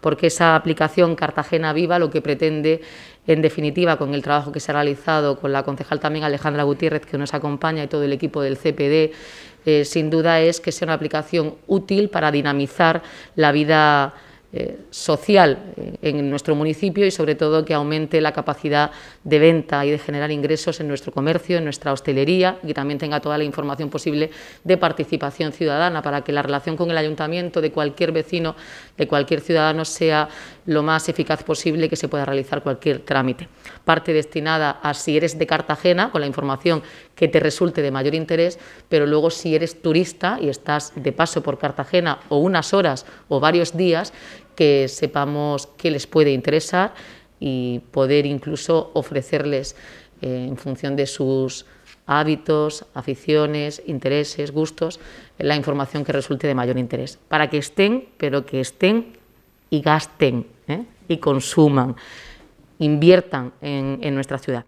porque esa aplicación Cartagena Viva lo que pretende, en definitiva, con el trabajo que se ha realizado con la concejal también Alejandra Gutiérrez, que nos acompaña, y todo el equipo del CPD, eh, sin duda es que sea una aplicación útil para dinamizar la vida eh, social eh, en nuestro municipio y sobre todo que aumente la capacidad de venta y de generar ingresos en nuestro comercio, en nuestra hostelería y también tenga toda la información posible de participación ciudadana para que la relación con el ayuntamiento de cualquier vecino, de cualquier ciudadano sea lo más eficaz posible que se pueda realizar cualquier trámite. Parte destinada a si eres de Cartagena, con la información que te resulte de mayor interés, pero luego si eres turista y estás de paso por Cartagena o unas horas o varios días, que sepamos qué les puede interesar y poder incluso ofrecerles eh, en función de sus hábitos, aficiones, intereses, gustos, la información que resulte de mayor interés, para que estén, pero que estén y gasten ¿eh? y consuman, inviertan en nuestra ciudad.